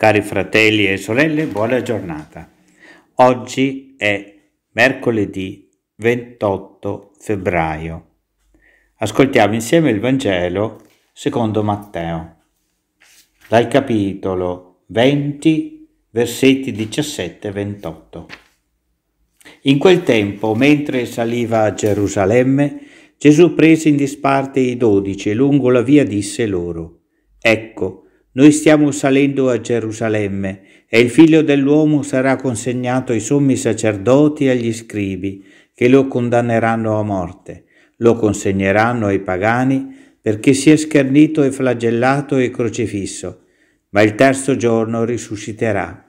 Cari fratelli e sorelle, buona giornata. Oggi è mercoledì 28 febbraio. Ascoltiamo insieme il Vangelo secondo Matteo, dal capitolo 20, versetti 17 e 28. In quel tempo, mentre saliva a Gerusalemme, Gesù prese in disparte i dodici e lungo la via disse loro, Ecco, noi stiamo salendo a Gerusalemme e il figlio dell'uomo sarà consegnato ai sommi sacerdoti e agli scribi, che lo condanneranno a morte, lo consegneranno ai pagani perché sia schernito e flagellato e crocifisso, ma il terzo giorno risusciterà.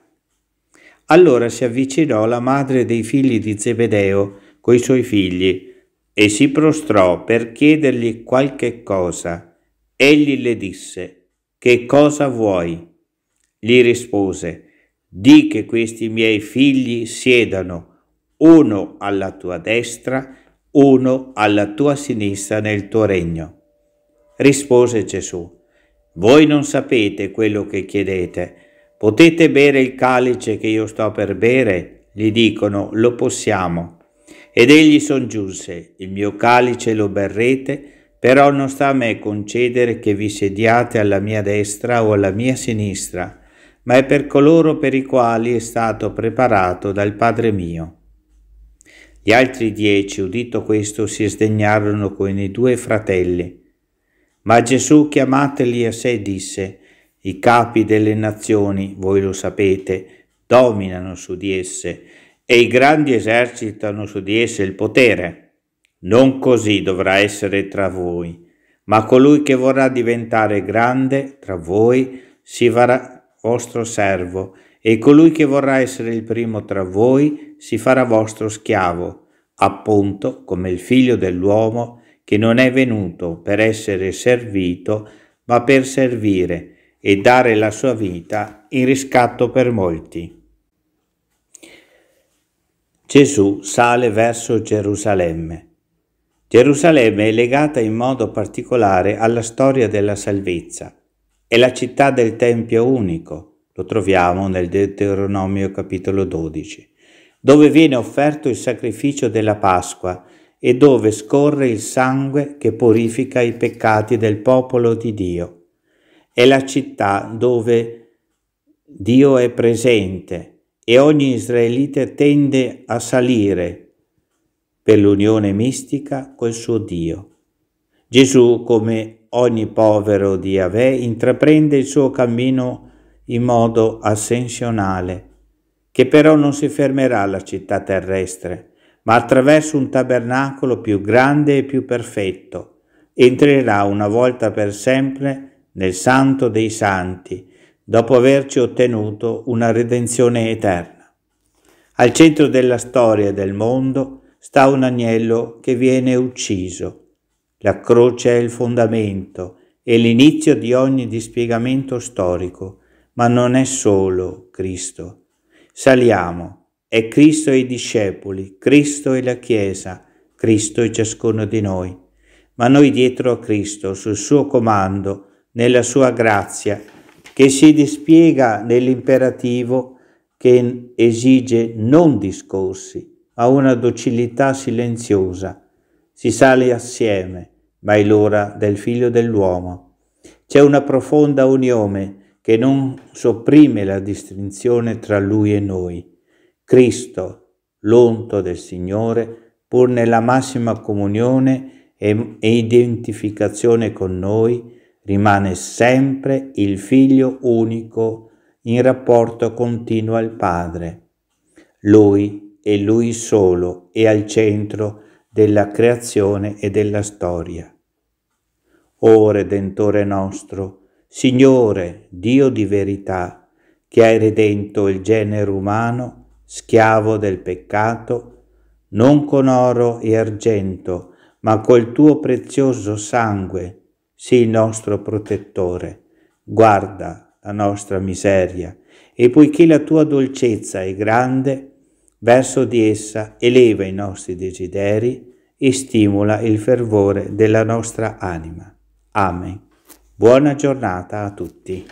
Allora si avvicinò la madre dei figli di Zebedeo coi suoi figli e si prostrò per chiedergli qualche cosa. Egli le disse, che cosa vuoi? Gli rispose, di che questi miei figli siedano uno alla tua destra, uno alla tua sinistra nel tuo regno. Rispose Gesù, voi non sapete quello che chiedete. Potete bere il calice che io sto per bere? Gli dicono, lo possiamo. Ed egli soggiunse, il mio calice lo berrete, però non sta a me concedere che vi sediate alla mia destra o alla mia sinistra, ma è per coloro per i quali è stato preparato dal Padre mio. Gli altri dieci, udito questo, si sdegnarono con i due fratelli. Ma Gesù, chiamateli a sé, disse, i capi delle nazioni, voi lo sapete, dominano su di esse, e i grandi esercitano su di esse il potere. Non così dovrà essere tra voi, ma colui che vorrà diventare grande tra voi si farà vostro servo, e colui che vorrà essere il primo tra voi si farà vostro schiavo, appunto come il figlio dell'uomo che non è venuto per essere servito, ma per servire e dare la sua vita in riscatto per molti. Gesù sale verso Gerusalemme Gerusalemme è legata in modo particolare alla storia della salvezza. È la città del Tempio unico, lo troviamo nel Deuteronomio capitolo 12, dove viene offerto il sacrificio della Pasqua e dove scorre il sangue che purifica i peccati del popolo di Dio. È la città dove Dio è presente e ogni israelite tende a salire per l'unione mistica col suo Dio. Gesù, come ogni povero di Yahweh, intraprende il suo cammino in modo ascensionale, che però non si fermerà alla città terrestre, ma attraverso un tabernacolo più grande e più perfetto, entrerà una volta per sempre nel santo dei santi, dopo averci ottenuto una redenzione eterna. Al centro della storia del mondo sta un agnello che viene ucciso. La croce è il fondamento e l'inizio di ogni dispiegamento storico, ma non è solo Cristo. Saliamo, è Cristo e i discepoli, Cristo e la Chiesa, Cristo e ciascuno di noi, ma noi dietro a Cristo, sul suo comando, nella sua grazia, che si dispiega nell'imperativo che esige non discorsi, a una docilità silenziosa. Si sale assieme, ma è l'ora del figlio dell'uomo. C'è una profonda unione che non sopprime la distinzione tra lui e noi. Cristo, l'onto del Signore, pur nella massima comunione e identificazione con noi, rimane sempre il figlio unico in rapporto continuo al Padre. Lui e Lui solo è al centro della creazione e della storia. O Redentore nostro, Signore, Dio di verità, che hai redento il genere umano, schiavo del peccato, non con oro e argento, ma col tuo prezioso sangue, sii il nostro protettore. Guarda la nostra miseria, e poiché la tua dolcezza è grande, Verso di essa eleva i nostri desideri e stimola il fervore della nostra anima. Amen. Buona giornata a tutti.